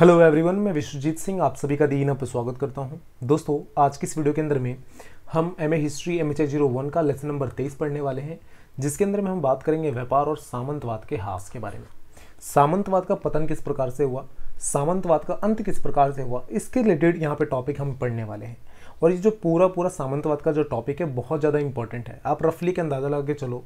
hello everyone मैं विश्वजीत सिंह आप सभी का दीन पर स्वागत करता हूं दोस्तों आज की इस वीडियो के अंदर में हम M A history M H zero one का लेसन नंबर तेईस पढ़ने वाले हैं जिसके अंदर में हम बात करेंगे व्यापार और सामंतवाद के हास के बारे में सामंतवाद का पतन किस प्रकार से हुआ सामंतवाद का अंत किस प्रकार से हुआ इसके रिलेटेड यहाँ पर टॉपिक हम पढ़ने वाले हैं और ये जो पूरा पूरा सामंतवाद का जो टॉपिक है बहुत ज़्यादा इंपॉर्टेंट है आप रफली के अंदाज़ा लगा के चलो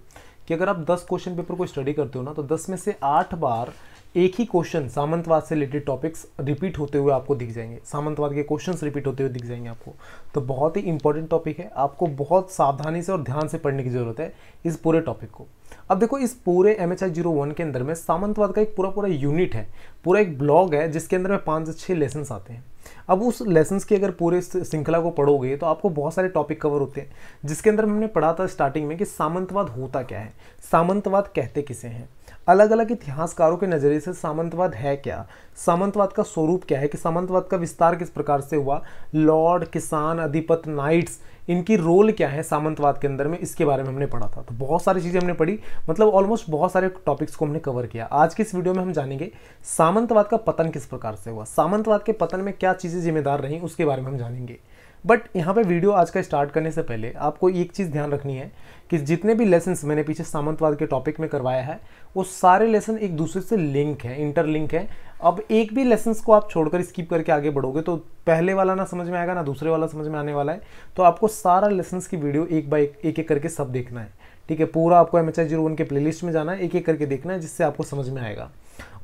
कि अगर आप दस क्वेश्चन पेपर को स्टडी करते हो ना तो दस में से आठ बार एक ही क्वेश्चन सामंतवाद से रिलेटेड टॉपिक्स रिपीट होते हुए आपको दिख जाएंगे सामंतवाद के क्वेश्चंस रिपीट होते हुए दिख जाएंगे आपको तो बहुत ही इंपॉर्टेंट टॉपिक है आपको बहुत सावधानी से और ध्यान से पढ़ने की ज़रूरत है इस पूरे टॉपिक को अब देखो इस पूरे M H I zero one के अंदर में सामंतवाद का एक पूरा पूरा यूनिट है पूरा एक ब्लॉग है जिसके अंदर में पाँच से छः लेसन्स आते हैं अब उस लेसन्स की अगर पूरे श्रृंखला को पढ़ोगे तो आपको बहुत सारे टॉपिक कवर होते हैं जिसके अंदर हमने पढ़ा था स्टार्टिंग में कि सामंतवाद होता क्या है सामंतवाद कहते किसे हैं अलग अलग इतिहासकारों के नज़रिए से सामंतवाद है क्या सामंतवाद का स्वरूप क्या है कि सामंतवाद का विस्तार किस प्रकार से हुआ लॉर्ड किसान अधिपत नाइट्स इनकी रोल क्या है सामंतवाद के अंदर में इसके बारे में हमने पढ़ा था तो बहुत सारी चीज़ें हमने पढ़ी मतलब ऑलमोस्ट बहुत सारे टॉपिक्स को हमने कवर किया आज की इस वीडियो में हम जानेंगे सामंतवाद का पतन किस प्रकार से हुआ सामंतवाद के पतन में क्या चीज़ें जिम्मेदार रहीं उसके बारे में हम जानेंगे बट यहाँ पे वीडियो आज का स्टार्ट करने से पहले आपको एक चीज़ ध्यान रखनी है कि जितने भी लेसन्स मैंने पीछे सामंतवाद के टॉपिक में करवाया है वो सारे लेसन एक दूसरे से लिंक है इंटरलिंक है अब एक भी लेसन्स को आप छोड़कर स्किप करके आगे बढ़ोगे तो पहले वाला ना समझ में आएगा ना दूसरे वाला समझ में आने वाला है तो आपको सारा लेसन्स की वीडियो एक बाय एक, एक एक करके सब देखना है ठीक है पूरा आपको M H I zero one के प्लेलिस्ट में जाना है एक एक करके देखना है जिससे आपको समझ में आएगा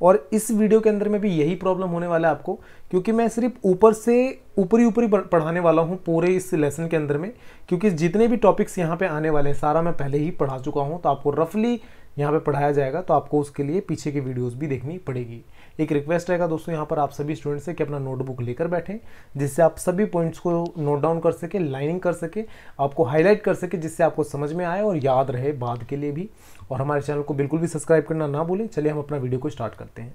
और इस वीडियो के अंदर में भी यही प्रॉब्लम होने वाला है आपको क्योंकि मैं सिर्फ ऊपर से ऊपरी ऊपरी पढ़ाने वाला हूँ पूरे इस लेसन के अंदर में क्योंकि जितने भी टॉपिक्स यहाँ पे आने वाले हैं सारा मैं पहले ही पढ़ा चुका हूँ तो आपको रफली यहाँ पे पढ़ाया जाएगा तो आपको उसके लिए पीछे की वीडियोज भी देखनी पड़ेगी एक रिक्वेस्ट रहेगा दोस्तों यहाँ पर आप सभी स्टूडेंट से कि अपना नोटबुक लेकर बैठें जिससे आप सभी पॉइंट्स को नोट डाउन कर सके लाइनिंग कर सके आपको हाईलाइट कर सके जिससे आपको समझ में आए और याद रहे बाद के लिए भी और हमारे चैनल को बिल्कुल भी सब्सक्राइब करना ना भूलें चलिए हम अपना वीडियो को स्टार्ट करते हैं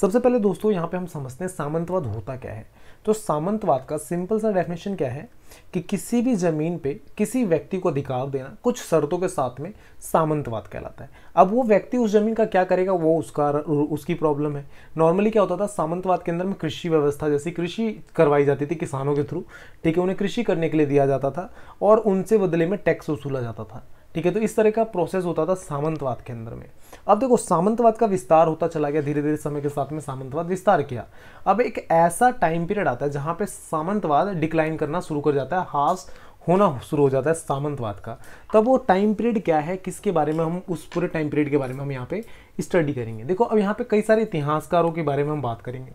सबसे पहले दोस्तों यहाँ पे हम समझते हैं सामंतवाद होता क्या है तो सामंतवाद का सिंपल सा डेफिनेशन क्या है कि किसी भी ज़मीन पे किसी व्यक्ति को अधिकार देना कुछ शर्तों के साथ में सामंतवाद कहलाता है अब वो व्यक्ति उस ज़मीन का क्या करेगा वो उसका उसकी प्रॉब्लम है नॉर्मली क्या होता था सामंतवाद के अंदर में कृषि व्यवस्था जैसी कृषि करवाई जाती थी किसानों के थ्रू ठीक है उन्हें कृषि करने के लिए दिया जाता था और उनसे बदले में टैक्स वसूला जाता था ठीक है तो इस तरह का प्रोसेस होता था सामंतवाद के अंदर में अब देखो सामंतवाद का विस्तार होता चला गया धीरे धीरे समय के साथ में सामंतवाद विस्तार किया अब एक ऐसा टाइम पीरियड आता है जहां पे सामंतवाद डिक्लाइन करना शुरू कर जाता है हाफ होना शुरू हो जाता है सामंतवाद का तब वो टाइम पीरियड क्या है किसके बारे में हम उस पूरे टाइम पीरियड के बारे में हम यहाँ पे स्टडी करेंगे देखो अब यहाँ पे कई सारे इतिहासकारों के बारे में हम बात करेंगे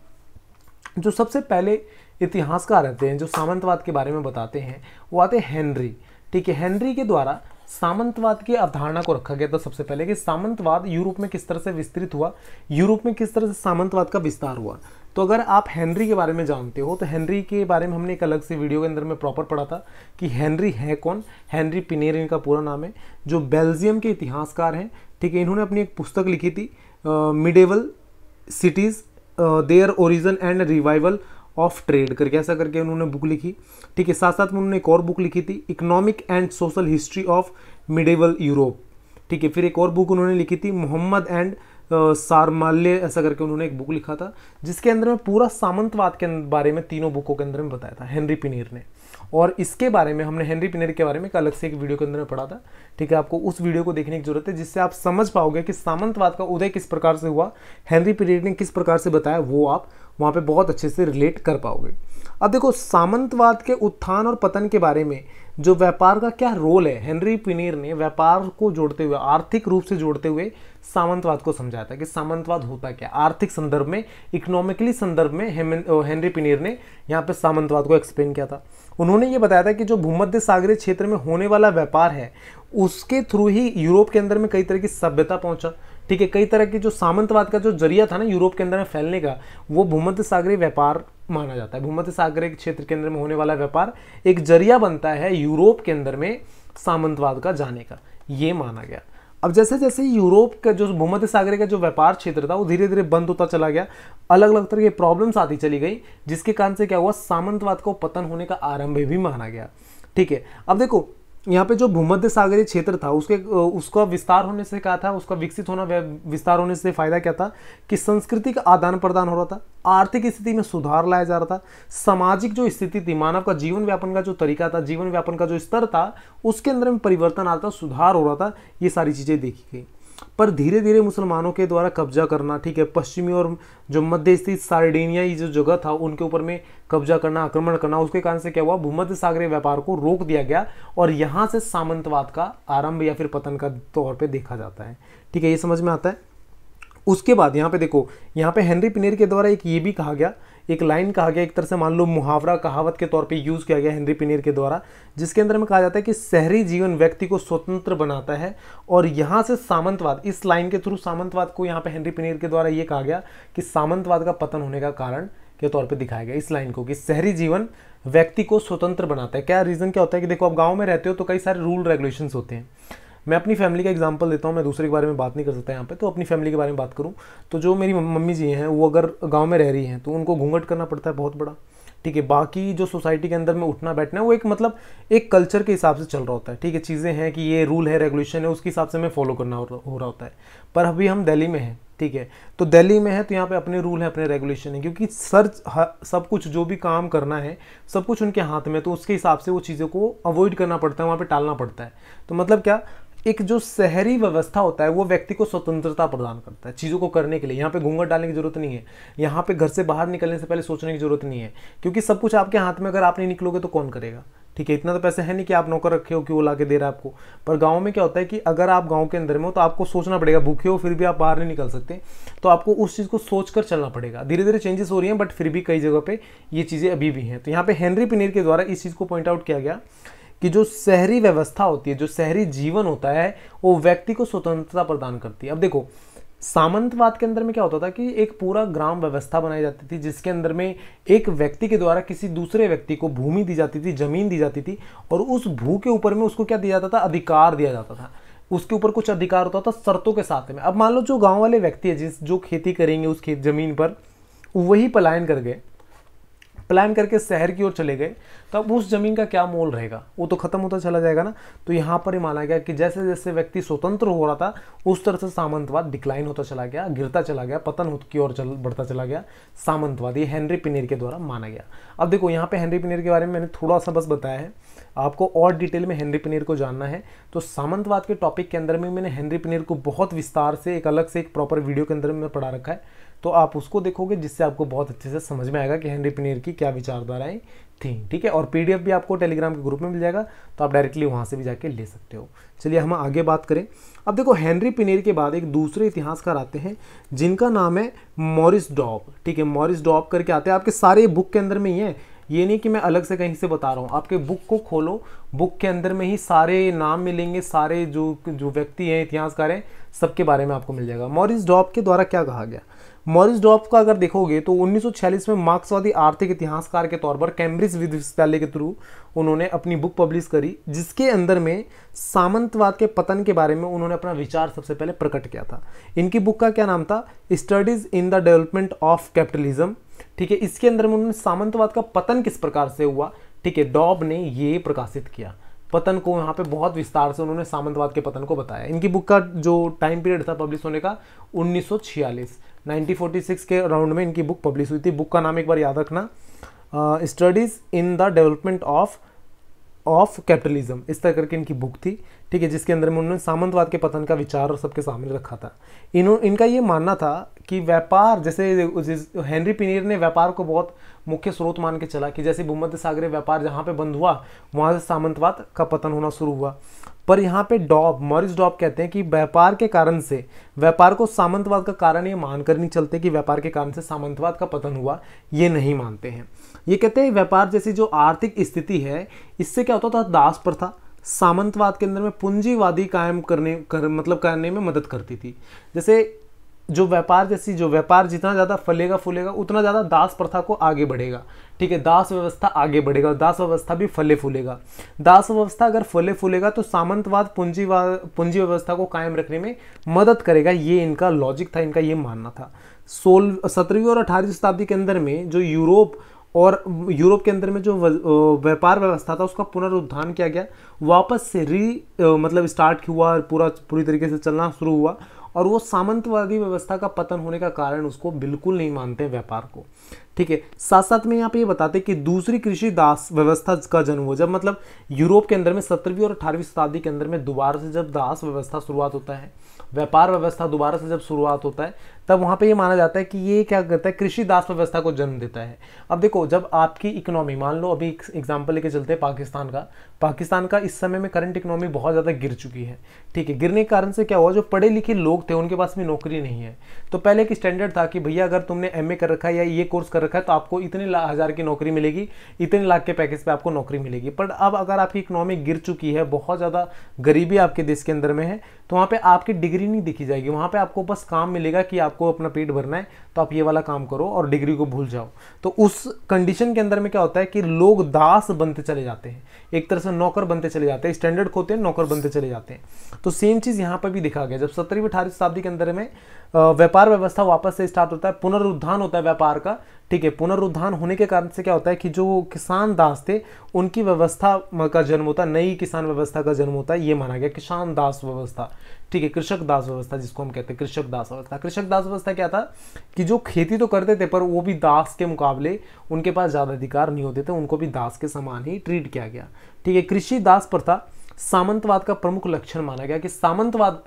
जो सबसे पहले इतिहासकार रहते हैं जो सामंतवाद के बारे में बताते हैं वो आते हैं हेनरी ठीक है हेनरी के द्वारा सामंतवाद की अवधारणा को रखा गया था सबसे पहले कि सामंतवाद यूरोप में किस तरह से विस्तृत हुआ यूरोप में किस तरह से सामंतवाद का विस्तार हुआ तो अगर आप हेनरी के बारे में जानते हो तो हेनरी के बारे में हमने एक अलग से वीडियो के अंदर में प्रॉपर पढ़ा था कि हेनरी है कौन हेनरी पिनेर इनका पूरा नाम है जो बेल्जियम के इतिहासकार हैं ठीक है इन्होंने अपनी एक पुस्तक लिखी थी medieval cities their origin and revival of trade करके ऐसा करके उन्होंने बुक लिखी ठीक है साथ साथ में उन्होंने एक और बुक लिखी थी economic and social history of medieval Europe ठीक है फिर एक और बुक उन्होंने लिखी थी मोहम्मद एंड सारमाल्य ऐसा करके उन्होंने एक बुक लिखा था जिसके अंदर में पूरा सामंतवाद के बारे में तीनों बुकों के अंदर में बताया था हेनरी पिनीर ने और इसके बारे में हमने हेनरी पिनीर के बारे में एक अलग से एक वीडियो के अंदर में पढ़ा था ठीक है आपको उस वीडियो को देखने की जरूरत है जिससे आप समझ पाओगे कि सामंतवाद का उदय किस प्रकार से हुआ हेनरी पिनीर ने किस प्रकार से बताया वो आप वहाँ पे बहुत अच्छे से रिलेट कर पाओगे अब देखो सामंतवाद के उत्थान और पतन के बारे में जो व्यापार का क्या रोल है हेनरी पिनीर ने व्यापार को जोड़ते हुए आर्थिक रूप से जोड़ते हुए सामंतवाद को समझाया था कि सामंतवाद होता क्या आर्थिक संदर्भ में इकोनॉमिकली संदर्भ में हेनरी पिनीर ने यहाँ पे सामंतवाद को एक्सप्लेन किया था उन्होंने ये बताया था कि जो भूमध्य सागरीय क्षेत्र में होने वाला व्यापार है उसके थ्रू ही यूरोप के अंदर में कई तरह की सभ्यता पहुंचा ठीक है कई तरह के जो सामंतवाद का जो जरिया था ना यूरोप के अंदर में फैलने का वो भूमध्य सागरी व्यापार माना जाता है भूमध्य सागरी क्षेत्र के अंदर में होने वाला व्यापार एक जरिया बनता है यूरोप के अंदर में सामंतवाद का जाने का ये माना गया अब जैसे जैसे यूरोप का जो भूमध्य सागर का जो व्यापार क्षेत्र था वो धीरे धीरे बंद होता चला गया अलग अलग तरह की प्रॉब्लम्स आती चली गई जिसके कारण से क्या हुआ सामंतवाद को पतन होने का आरंभ भी माना गया ठीक है अब देखो यहाँ पे जो भूमध्य सागरीय क्षेत्र था उसके उसका विस्तार होने से क्या था उसका विकसित होना विस्तार होने से फायदा क्या था कि संस्कृति का आदान प्रदान हो रहा था आर्थिक स्थिति में सुधार लाया जा रहा था सामाजिक जो स्थिति थी मानव का जीवन व्यापन का जो तरीका था जीवन व्यापन का जो स्तर था उसके अंदर में परिवर्तन आ रहा था सुधार हो रहा था ये सारी चीज़ें देखी गई पर धीरे धीरे मुसलमानों के द्वारा कब्जा करना ठीक है पश्चिमी और जो मध्य स्थित सार्डेनिया ये जो जगह था उनके ऊपर में कब्जा करना आक्रमण करना उसके कारण से क्या हुआ भूमध्य सागरीय व्यापार को रोक दिया गया और यहाँ से सामंतवाद का आरंभ या फिर पतन का तौर पर देखा जाता है ठीक है ये समझ में आता है उसके बाद यहाँ पे देखो यहाँ पे हेनरी पिनेर के द्वारा एक ये भी कहा गया एक लाइन कहा गया एक तरह से मान लो मुहावरा कहावत के तौर पे यूज़ किया गया हेनरी पिनियर के द्वारा जिसके अंदर में कहा जाता है कि शहरी जीवन व्यक्ति को स्वतंत्र बनाता है और यहाँ से सामंतवाद इस लाइन के थ्रू सामंतवाद को यहाँ पे हेनरी पिनियर के द्वारा ये कहा गया कि सामंतवाद का पतन होने का कारण के तौर पर दिखाया गया इस लाइन को कि शहरी जीवन व्यक्ति को स्वतंत्र बनाता है क्या रीज़न क्या होता है कि देखो आप गाँव में रहते हो तो कई सारे रूल रेगुलेशन होते हैं मैं अपनी फैमिली का एग्जाम्पल देता हूँ मैं दूसरे के बारे में बात नहीं कर सकता यहाँ पे तो अपनी फैमिली के बारे में बात करूँ तो जो मेरी मम्मी जी हैं वो अगर गाँव में रह रही हैं तो उनको घूंघट करना पड़ता है बहुत बड़ा ठीक है बाकी जो सोसाइटी के अंदर में उठना बैठना है वो एक मतलब एक कल्चर के हिसाब से चल रहा होता है ठीक है चीज़ें हैं कि ये रूल है रेगुलेशन है उसके हिसाब से हमें फॉलो करना हो रहा होता है पर अभी हम दिल्ली में हैं ठीक है तो दिल्ली में है तो यहाँ पे अपने रूल है अपने रेगुलेशन है क्योंकि सर सब कुछ जो भी काम करना है सब कुछ उनके हाथ में तो उसके हिसाब से वो चीज़ों को अवॉइड करना पड़ता है वहाँ पे टालना पड़ता है तो मतलब क्या एक जो शहरी व्यवस्था होता है वो व्यक्ति को स्वतंत्रता प्रदान करता है चीज़ों को करने के लिए यहाँ पे घूंघट डालने की जरूरत नहीं है यहाँ पे घर से बाहर निकलने से पहले सोचने की जरूरत नहीं है क्योंकि सब कुछ आपके हाथ में अगर आप नहीं निकलोगे तो कौन करेगा ठीक है इतना तो पैसे है नहीं कि आप नौकर रखे हो कि वो ला के दे रहा है आपको पर गाँव में क्या होता है कि अगर आप गाँव के अंदर में हो तो आपको सोचना पड़ेगा भूखे हो फिर भी आप बाहर नहीं निकल सकते तो आपको उस चीज़ को सोच कर चलना पड़ेगा धीरे धीरे चेंजेस हो रही हैं बट फिर भी कई जगह पर ये चीज़ें अभी भी हैं तो यहाँ पर हेनरी पिनीर के द्वारा इस चीज़ को पॉइंट आउट किया गया कि जो शहरी व्यवस्था होती है जो शहरी जीवन होता है वो व्यक्ति को स्वतंत्रता प्रदान करती है अब देखो सामंतवाद के अंदर में क्या होता था कि एक पूरा ग्राम व्यवस्था बनाई जाती थी जिसके अंदर में एक व्यक्ति के द्वारा किसी दूसरे व्यक्ति को भूमि दी जाती थी जमीन दी जाती थी और उस भू के ऊपर में उसको क्या दिया जाता था अधिकार दिया जाता था उसके ऊपर कुछ अधिकार होता था शर्तों के साथ में अब मान लो जो गांव वाले व्यक्ति है जिस जो खेती करेंगे उस खेत जमीन पर वही पलायन कर गए प्लान करके शहर की ओर चले गए तो अब उस ज़मीन का क्या मोल रहेगा वो तो ख़त्म होता चला जाएगा ना तो यहाँ पर ही माना गया कि जैसे जैसे व्यक्ति स्वतंत्र हो रहा था उस तरह से सामंतवाद डिक्लाइन होता चला गया गिरता चला गया पतन की ओर चल बढ़ता चला गया सामंतवाद ये हेनरी पिनेर के द्वारा माना गया अब देखो यहाँ पर हेनरी पिनेर के बारे में मैंने थोड़ा सा बस बताया है आपको और डिटेल में हेनरी पिनेर को जानना है तो सामंतवाद के टॉपिक के अंदर में मैंने हेनरी पिनेर को बहुत विस्तार से एक अलग से एक प्रॉपर वीडियो के अंदर में पढ़ा रखा है तो आप उसको देखोगे जिससे आपको बहुत अच्छे से समझ में आएगा कि हेनरी पनीर की क्या विचारधाराएँ थी ठीक है और पीडीएफ भी आपको टेलीग्राम के ग्रुप में मिल जाएगा तो आप डायरेक्टली वहाँ से भी जाके ले सकते हो चलिए हम आगे बात करें अब देखो हेनरी पिनेर के बाद एक दूसरे इतिहासकार आते हैं जिनका नाम है मॉरिस डॉब ठीक है मॉरिस डॉब करके आते हैं आपके सारे बुक के अंदर में ही है ये नहीं कि मैं अलग से कहीं से बता रहा हूँ आपके बुक को खोलो बुक के अंदर में ही सारे नाम मिलेंगे सारे जो जो व्यक्ति हैं इतिहासकार हैं सबके बारे में आपको मिल जाएगा मॉरिस डॉब के द्वारा क्या कहा गया मॉरिस डॉप का अगर देखोगे तो 1946 में मार्क्सवादी आर्थिक इतिहासकार के तौर पर कैम्ब्रिज विश्वविद्यालय के थ्रू उन्होंने अपनी बुक पब्लिश करी जिसके अंदर में सामंतवाद के पतन के बारे में उन्होंने अपना विचार सबसे पहले प्रकट किया था इनकी बुक का क्या नाम था studies in the development of capitalism ठीक है इसके अंदर में उन्होंने सामंतवाद का पतन किस प्रकार से हुआ ठीक है डॉब ने ये प्रकाशित किया पतन को यहाँ पे बहुत विस्तार से उन्होंने सामंतवाद के पतन को बताया इनकी बुक का जो टाइम पीरियड था पब्लिश होने का 1946 1946 के अराउंड में इनकी बुक पब्लिश हुई थी बुक का नाम एक बार याद रखना studies in the development of of capitalism इस तरह करके इनकी बुक थी ठीक है जिसके अंदर में उन्होंने सामंतवाद के पतन का विचार और सबके सामने रखा था इन्हों इनका ये मानना था कि व्यापार जैसे हेनरी पिनियर ने व्यापार को बहुत मुख्य स्रोत मान के चला कि जैसे भूमध्य सागरीय व्यापार जहाँ पे बंद हुआ वहाँ से सामंतवाद का पतन होना शुरू हुआ पर यहाँ पे डॉब मॉरिस डॉब कहते हैं कि व्यापार के कारण से व्यापार को सामंतवाद का कारण ये मानकर नहीं चलते कि व्यापार के कारण से सामंतवाद का पतन हुआ ये नहीं मानते हैं ये कहते हैं व्यापार जैसी जो आर्थिक स्थिति है इससे क्या होता था दास प्रथा सामंतवाद के अंदर में पूंजीवादी कायम करने कर मतलब करने में मदद करती थी जैसे जो व्यापार जैसी जो व्यापार जितना ज़्यादा फलेगा फूलेगा उतना ज़्यादा दास प्रथा को आगे बढ़ेगा ठीक है दास व्यवस्था आगे बढ़ेगा दास व्यवस्था भी फले फूलेगा दास व्यवस्था अगर फले फूलेगा तो सामंतवाद पूंजीवाद पूंजी व्यवस्था को कायम रखने में मदद करेगा ये इनका लॉजिक था इनका ये मानना था सोल सत्रहवीं और अठारहवीं शताब्दी के अंदर में जो यूरोप और यूरोप के अंदर में जो व्यापार व्यवस्था था उसका पुनरुद्धान किया गया वापस से री मतलब स्टार्ट हुआ और पूरा पूरी तरीके से चलना शुरू हुआ और वो सामंतवादी व्यवस्था का पतन होने का कारण उसको बिल्कुल नहीं मानते व्यापार को ठीक है साथ साथ में यहाँ पे ये बताते कि दूसरी कृषि दास व्यवस्था का जन्म हुआ जब मतलब यूरोप के अंदर में सत्रहवीं और अठारहवीं शताब्दी के अंदर में दोबारा से जब दास व्यवस्था शुरुआत होता है व्यापार व्यवस्था दोबारा से जब शुरुआत होता है तब वहाँ पे ये माना जाता है कि ये क्या करता है कृषि दास व्यवस्था को जन्म देता है अब देखो जब आपकी इकोनॉमी मान लो अभी एग्जाम्पल लेके चलते हैं पाकिस्तान का पाकिस्तान का इस समय में करंट इकोनॉमी बहुत ज़्यादा गिर चुकी है ठीक है गिरने के कारण से क्या हुआ जो पढ़े लिखे लोग थे उनके पास में नौकरी नहीं है तो पहले एक स्टैंडर्ड था कि भैया अगर तुमने एम कर रखा है या ये कोर्स कर रखा है तो आपको इतने हज़ार की नौकरी मिलेगी इतने लाख के पैकेज पर आपको नौकरी मिलेगी पर अब अगर आपकी इकोनॉमी गिर चुकी है बहुत ज़्यादा गरीबी आपके देश के अंदर में है तो वहाँ पर आपकी डिग्री डिग्री नहीं देखी जाएगी वहाँ पे आपको बस काम मिलेगा कि आपको अपना पेट भरना है तो आप ये वाला काम करो और डिग्री को भूल जाओ तो उस कंडीशन के अंदर में क्या होता है कि लोग दास बनते चले जाते हैं एक तरह से नौकर बनते चले जाते हैं स्टैंडर्ड खोते हैं नौकर बनते चले जाते हैं तो सेम चीज़ यहाँ पर भी दिखा गया जब सत्रहवीं अठारहवीं शताब्दी के अंदर में व्यापार व्यवस्था वापस से स्टार्ट होता है पुनरुद्धान होता है व्यापार का ठीक है पुनरुद्धान होने के कारण से क्या होता है कि जो किसान दास थे उनकी व्यवस्था का जन्म होता है नई किसान व्यवस्था का जन्म होता है ये माना गया किसान दास व्यवस्था ठीक है कृषक दास व्यवस्था जिसको हम कहते हैं कृषक दास व्यवस्था कृषक दास व्यवस्था क्या था कि जो खेती तो करते थे पर वो भी दास के मुकाबले उनके पास ज़्यादा अधिकार नहीं होते थे उनको भी दास के समान ही ट्रीट किया गया ठीक है कृषि दास प्रथा सामंतवाद का प्रमुख लक्षण माना गया कि सामंतवाद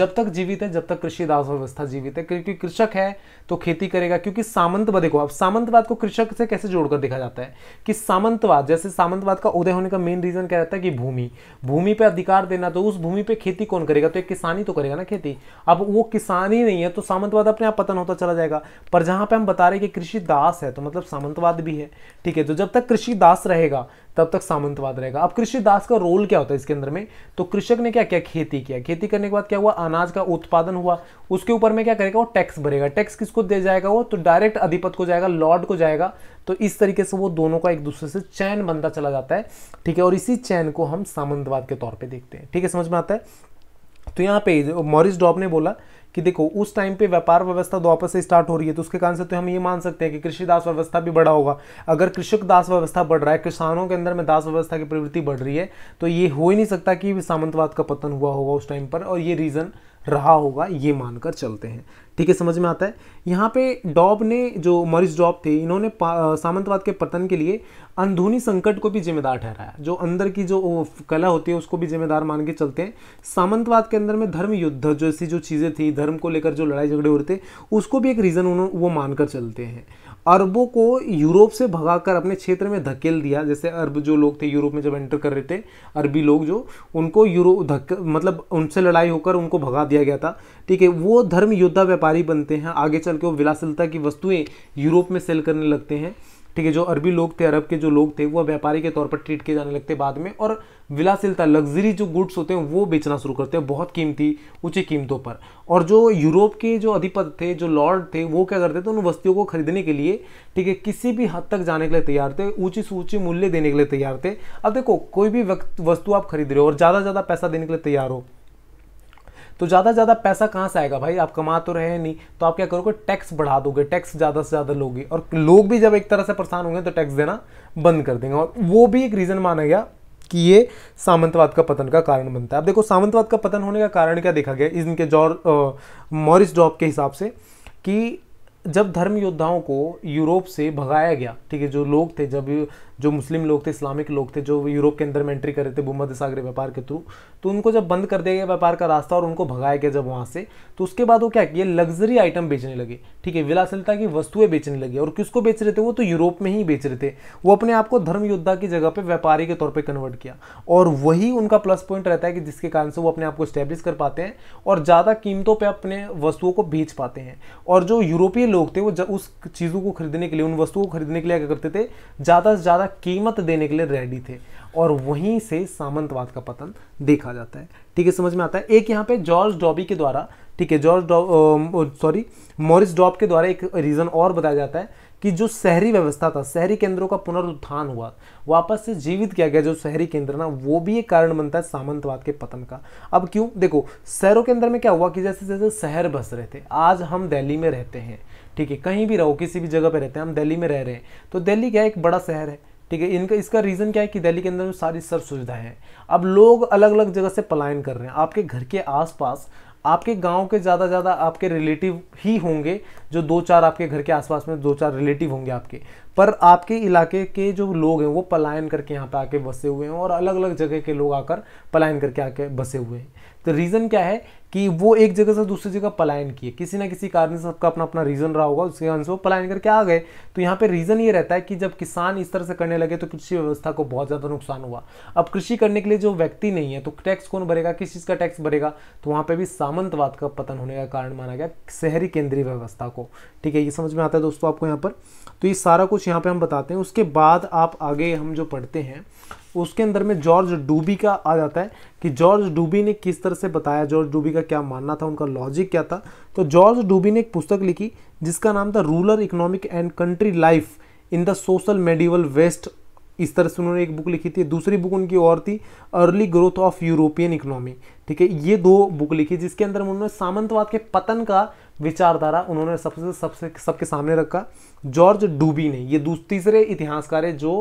जब तक जीवित है जब तक कृषि दास व्यवस्था जीवित है क्योंकि कृषक है तो खेती करेगा क्योंकि सामंतवाद देखो अब सामंतवाद को कृषक से कैसे जोड़कर देखा जाता है कि सामंतवाद जैसे सामंतवाद का उदय होने का मेन रीजन क्या रहता है कि भूमि भूमि पे अधिकार देना तो उस भूमि पे खेती कौन करेगा तो एक किसान ही तो करेगा ना खेती अब वो किसान ही नहीं है तो सामंतवाद अपने आप पतन होता चला जाएगा पर जहां पर हम बता रहे कि कृषि दास है तो मतलब सामंतवाद भी है ठीक है तो जब तक कृषि दास रहेगा तब तक सामंतवाद रहेगा अब कृषि दास का रोल क्या होता है इसके अंदर में तो कृषक ने क्या क्या खेती किया खेती करने के बाद क्या हुआ अनाज का उत्पादन हुआ उसके ऊपर में क्या करेगा वो टैक्स भरेगा टैक्स किसको को दे जाएगा वो तो डायरेक्ट अधिपत को जाएगा लॉर्ड को जाएगा तो इस तरीके से वो दोनों का एक दूसरे से चैन बनता चला जाता है ठीक है और इसी चैन को हम सामंतवाद के तौर पर देखते हैं ठीक है समझ में आता है तो यहाँ पे मॉरिस डॉब ने बोला कि देखो उस टाइम पे व्यापार व्यवस्था द्वापस से स्टार्ट हो रही है तो उसके कारण से तो हम ये मान सकते हैं कि कृषि दास व्यवस्था भी बढ़ा होगा अगर कृषक दास व्यवस्था बढ़ रहा है किसानों के अंदर में दास व्यवस्था की प्रवृत्ति बढ़ रही है तो ये हो ही नहीं सकता कि सामंतवाद का पतन हुआ होगा उस टाइम पर और ये रीज़न रहा होगा ये मानकर चलते हैं ठीक है समझ में आता है यहाँ पे डॉब ने जो मॉरिस डॉब थे इन्होंने सामंतवाद के पतन के लिए अंधूनी संकट को भी जिम्मेदार ठहराया जो अंदर की जो कला होती है उसको भी जिम्मेदार मान के चलते हैं सामंतवाद के अंदर में धर्म युद्ध जैसी जो चीज़ें थी धर्म को लेकर जो लड़ाई झगड़े हो रहे थे उसको भी एक रीज़न उन्होंने वो मानकर चलते हैं अरबों को यूरोप से भगाकर अपने क्षेत्र में धकेल दिया जैसे अरब जो लोग थे यूरोप में जब एंटर कर रहे थे अरबी लोग जो उनको यूरो धक मतलब उनसे लड़ाई होकर उनको भगा दिया गया था ठीक है वो धर्म योद्धा व्यापारी बनते हैं आगे चल के वो विलासिलता की वस्तुएं यूरोप में सेल करने लगते हैं ठीक है जो अरबी लोग थे अरब के जो लोग थे वो व्यापारी के तौर पर ट्रीट किए जाने लगते बाद में और विलासिलता लग्जरी जो गुड्स होते हैं वो बेचना शुरू करते हैं बहुत कीमती ऊँची कीमतों पर और जो यूरोप के जो अधिपत थे जो लॉर्ड थे वो क्या करते थे उन वस्तियों को खरीदने के लिए ठीक है किसी भी हद तक जाने के लिए तैयार थे ऊँची से ऊँची मूल्य देने के लिए तैयार थे अब देखो कोई भी वस्तु आप खरीद रहे हो और ज़्यादा से ज़्यादा पैसा देने के लिए तैयार हो तो ज़्यादा से ज़्यादा पैसा कहाँ से आएगा भाई आप कमा तो रहे नहीं तो आप क्या करोगे टैक्स बढ़ा दोगे टैक्स ज़्यादा से ज़्यादा लोगे और लोग भी जब एक तरह से परेशान होंगे तो टैक्स देना बंद कर देंगे और वो भी एक रीज़न माना गया कि ये सामंतवाद का पतन का कारण बनता है अब देखो सामंतवाद का पतन होने का कारण क्या देखा गया इनके जॉर्ज मॉरिस जॉब के हिसाब से कि जब धर्म योद्धाओं को यूरोप से भगाया गया ठीक है जो लोग थे जब जो मुस्लिम लोग थे इस्लामिक लोग थे जो यूरोप के अंदर में एंट्री कर रहे थे भूमध्य सागर व्यापार के थ्रू तो उनको जब बंद कर दिया गया व्यापार का रास्ता और उनको भगाया गया जब वहाँ से तो उसके बाद वो क्या किए लग्जरी आइटम बेचने लगे ठीक है विलासिलता की वस्तुएं बेचने लगी और किसको बेच रहे थे वो तो यूरोप में ही बेच रहे थे वो अपने आप को धर्म योद्धा की जगह पर व्यापारी के तौर पर कन्वर्ट किया और वही उनका प्लस पॉइंट रहता है कि जिसके कारण से वो अपने आप को स्टैब्लिश कर पाते हैं और ज़्यादा कीमतों पर अपने वस्तुओं को बेच पाते हैं और जो यूरोपीय लोग थे वो उस चीज़ों को खरीदने के लिए उन वस्तुओं को खरीदने के लिए क्या करते थे ज़्यादा से ज़्यादा कीमत देने के लिए रेडी थे और वहीं से सामंतवाद का पतन देखा जाता है ठीक है समझ में आता है एक यहाँ पे जॉर्ज डॉबी के द्वारा ठीक है जॉर्ज सॉरी मॉरिस डॉब के द्वारा एक रीज़न और बताया जाता है कि जो शहरी व्यवस्था था शहरी केंद्रों का पुनरुत्थान हुआ वापस से जीवित किया गया जो शहरी केंद्र ना वो भी एक कारण बनता है सामंतवाद के पतन का अब क्यों देखो शहरों के अंदर में क्या हुआ कि जैसे जैसे शहर बस रहे थे आज हम दिल्ली में रहते हैं ठीक है कहीं भी रहो किसी भी जगह पर रहते हैं हम दिल्ली में रह रहे हैं तो दिल्ली क्या एक बड़ा शहर है ठीक है इनका इसका रीज़न क्या है कि दिल्ली के अंदर सारी सर सुविधाएँ हैं अब लोग अलग अलग जगह से पलायन कर रहे हैं आपके घर के आसपास आपके गांव के ज़्यादा ज़्यादा आपके रिलेटिव ही होंगे जो दो चार आपके घर के आसपास में दो चार रिलेटिव होंगे आपके पर आपके इलाके के जो लोग हैं वो पलायन करके यहाँ पे आके बसे हुए हैं और अलग अलग जगह के लोग आकर पलायन करके आके बसे हुए हैं तो रीज़न क्या है कि वो एक जगह से दूसरी जगह पलायन किए किसी ना किसी कारण से सबका अपना अपना रीज़न रहा होगा उसके कारण से वो पलायन करके आ गए तो यहाँ पे रीज़न ये रहता है कि जब किसान इस तरह से करने लगे तो कृषि व्यवस्था को बहुत ज़्यादा नुकसान हुआ अब कृषि करने के लिए जो व्यक्ति नहीं है तो टैक्स कौन भरेगा किस चीज़ का टैक्स भरेगा तो वहाँ पर भी सामंतवाद का पतन होने का कारण माना गया शहरी केंद्रीय व्यवस्था को ठीक है ये समझ में आता है दोस्तों आपको यहाँ पर तो ये सारा कुछ यहाँ पर हम बताते हैं उसके बाद आप आगे हम जो पढ़ते हैं उसके अंदर में जॉर्ज डूबी का आ जाता है कि जॉर्ज डूबी ने किस तरह से बताया जॉर्ज डूबी का का क्या मानना था उनका लॉजिक क्या था तो जॉर्ज डूबी ने एक पुस्तक लिखी जिसका नाम था rural economic and country life in the social medieval west इस तरह से उन्होंने एक बुक लिखी थी दूसरी बुक उनकी और थी early growth of European economy ठीक है ये दो बुक लिखी जिसके अंदर उन्होंने सामंतवाद के पतन का विचारधारा उन्होंने सबसे सबसे सबके सामने रखा जॉर्ज डूबी ने ये तीसरे इतिहासकार है जो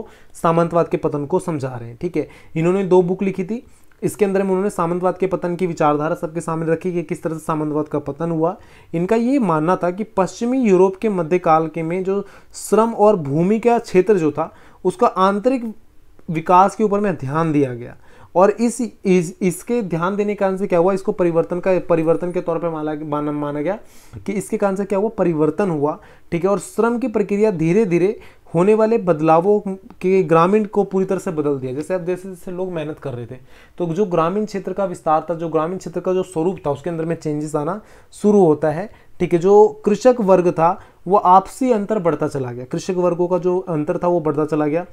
सामंतवाद के पतन को समझा रहे हैं ठीक है इन्होंने दो बुक लिखी थी इसके अंदर में उन्होंने सामंतवाद के पतन की विचारधारा सबके सामने रखी कि किस तरह से सामंतवाद का पतन हुआ इनका ये मानना था कि पश्चिमी यूरोप के मध्यकाल के में जो श्रम और भूमि का क्षेत्र जो था उसका आंतरिक विकास के ऊपर में ध्यान दिया गया और इस, इस इसके ध्यान देने के कारण से क्या हुआ इसको परिवर्तन का परिवर्तन के तौर पर माना माना माना गया कि इसके कारण से क्या हुआ परिवर्तन हुआ ठीक है और श्रम की प्रक्रिया धीरे धीरे होने वाले बदलावों के ग्रामीण को पूरी तरह से बदल दिया जैसे अब जैसे जैसे लोग मेहनत कर रहे थे तो जो ग्रामीण क्षेत्र का विस्तार था जो ग्रामीण क्षेत्र का जो स्वरूप था उसके अंदर में चेंजेस आना शुरू होता है ठीक है जो कृषक वर्ग था वो आपसी अंतर बढ़ता चला गया कृषक वर्गों का जो अंतर था वो बढ़ता चला गया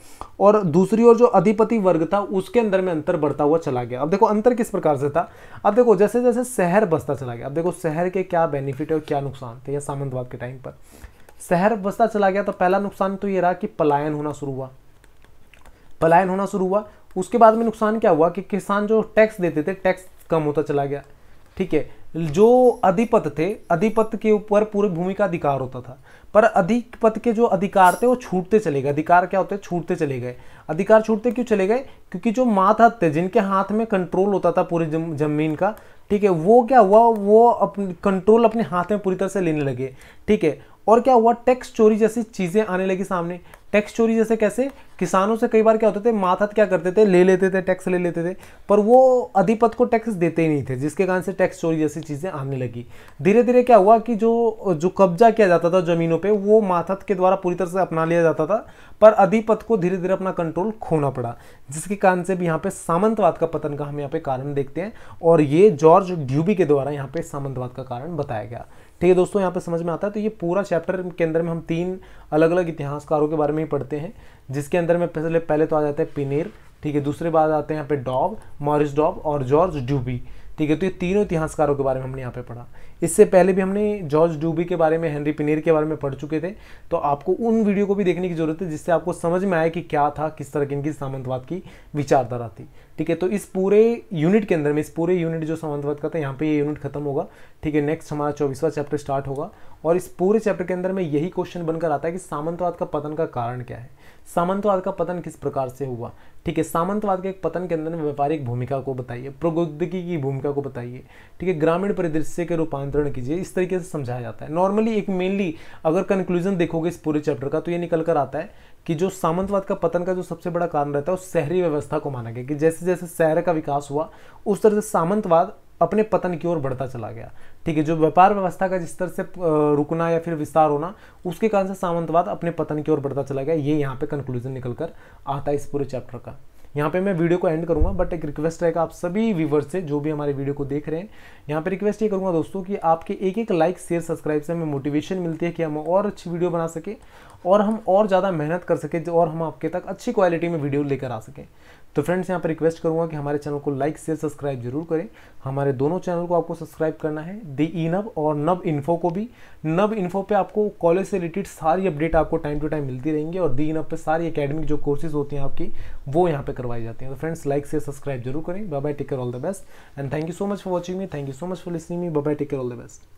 और दूसरी ओर जो अधिपति वर्ग था उसके अंदर में अंतर बढ़ता हुआ चला गया अब देखो अंतर किस प्रकार से था अब देखो जैसे जैसे शहर बसता चला गया अब देखो शहर के क्या बेनिफिट है और क्या नुकसान थे या सामंतवाद के टाइम पर शहर बसता चला गया तो पहला नुकसान तो ये रहा कि पलायन होना शुरू हुआ पलायन होना शुरू हुआ उसके बाद में नुकसान क्या हुआ कि किसान जो टैक्स देते थे टैक्स कम होता चला गया ठीक है जो अधिपत थे अधिपत के ऊपर पूरे भूमि का अधिकार होता था पर अधिपत के जो अधिकार थे वो छूटते चले गए अधिकार क्या होते छूटते चले गए अधिकार छूटते क्यों चले गए क्योंकि जो मातहत थे जिनके हाथ में कंट्रोल होता था पूरे जमीन का ठीक है वो क्या हुआ वो अपने कंट्रोल अपने हाथ में पूरी तरह से लेने लगे ठीक है और क्या हुआ टैक्स चोरी जैसी चीज़ें आने लगी सामने टैक्स चोरी जैसे कैसे किसानों से कई बार क्या होते थे माथत क्या करते थे ले लेते थे टैक्स ले लेते थे पर वो अधिपत को टैक्स देते ही नहीं थे जिसके कारण से टैक्स चोरी जैसी चीज़ें आने लगी धीरे धीरे क्या हुआ कि जो जो कब्जा किया जाता था ज़मीनों पे वो माथत के द्वारा पूरी तरह से अपना लिया जाता था पर अधिपत को धीरे धीरे अपना कंट्रोल खोना पड़ा जिसके कारण से भी यहाँ पे सामंतवाद का पतन का हम यहाँ पे कारण देखते हैं और ये जॉर्ज ड्यूबी के द्वारा यहाँ पे सामंतवाद का कारण बताया गया ठीक है दोस्तों यहाँ पे समझ में आता है तो ये पूरा चैप्टर के अंदर में हम तीन अलग अलग इतिहासकारों के बारे में ही पढ़ते हैं जिसके अंदर में पहले पहले तो आ जाते हैं पिनेर ठीक है दूसरे बाद आते हैं यहाँ पे डॉब मॉरिस डॉब और जॉर्ज ड्यूबी ठीक है तो ये तीनों इतिहासकारों के बारे में हमने यहाँ पे पढ़ा इससे पहले भी हमने जॉर्ज डूबी के बारे में हेनरी पिनेर के बारे में पढ़ चुके थे तो आपको उन वीडियो को भी देखने की जरूरत है जिससे आपको समझ में आए कि क्या था किस तरह की इनकी सामंतवाद की विचारधारा थी ठीक है तो इस पूरे यूनिट के अंदर में इस पूरे यूनिट जो सामंतवाद का था यहाँ पे ये यूनिट खत्म होगा ठीक है नेक्स्ट हमारा चौबीसवा चैप्टर स्टार्ट होगा और इस पूरे चैप्टर के अंदर में यही क्वेश्चन बनकर आता है कि सामंतवाद का पतन का कारण क्या है सामंतवाद का पतन किस प्रकार से हुआ ठीक है सामंतवाद के एक पतन के अंदर में व्यापारिक भूमिका को बताइए प्रौद्योगिकी की भूमिका को बताइए ठीक है ग्रामीण परिदृश्य के रूपांतर नियंत्रण कीजिए इस तरीके से समझाया जाता है नॉर्मली एक मेनली अगर कंक्लूजन देखोगे इस पूरे चैप्टर का तो ये निकल कर आता है कि जो सामंतवाद का पतन का जो सबसे बड़ा कारण रहता है वो शहरी व्यवस्था को माना गया कि जैसे जैसे शहर का विकास हुआ उस तरह से सामंतवाद अपने पतन की ओर बढ़ता चला गया ठीक है जो व्यापार व्यवस्था का जिस तरह से रुकना या फिर विस्तार होना उसके कारण से सामंतवाद अपने पतन की ओर बढ़ता चला गया ये यहाँ पे कंक्लूजन निकल कर आता है इस पूरे चैप्टर का यहाँ पे मैं वीडियो को एंड करूँगा बट एक रिक्वेस्ट रहेगा आप सभी व्यूवर्स से जो भी हमारे वीडियो को देख रहे हैं यहाँ पे रिक्वेस्ट ये करूँगा दोस्तों कि आपके एक एक लाइक शेयर सब्सक्राइब से हमें मोटिवेशन मिलती है कि हम और अच्छी वीडियो बना सके और हम और ज़्यादा मेहनत कर सकें और हम आपके तक अच्छी क्वालिटी में वीडियो लेकर आ सकें तो फ्रेंड्स यहाँ पर रिक्वेस्ट करूँगा कि हमारे चैनल को लाइक शेयर सब्सक्राइब जरूर करें हमारे दोनों चैनल को आपको सब्सक्राइब करना है दी ई नब और नब इन्फो को भी नब इन्फो पे आपको कॉलेज से रिलेटेड सारी अपडेट आपको टाइम टू टाइम मिलती रहेंगी और दी ई नब पर सारी अकेडमिक जो कोर्सेज होती हैं आपकी वो यहाँ पर करवाई जाती हैं तो फ्रेंड्स लाइक शेयर सब्सक्राइब जरूर करें bye bye take care all the best and thank you so much for watching me thank you so much for listening me bye take care all the best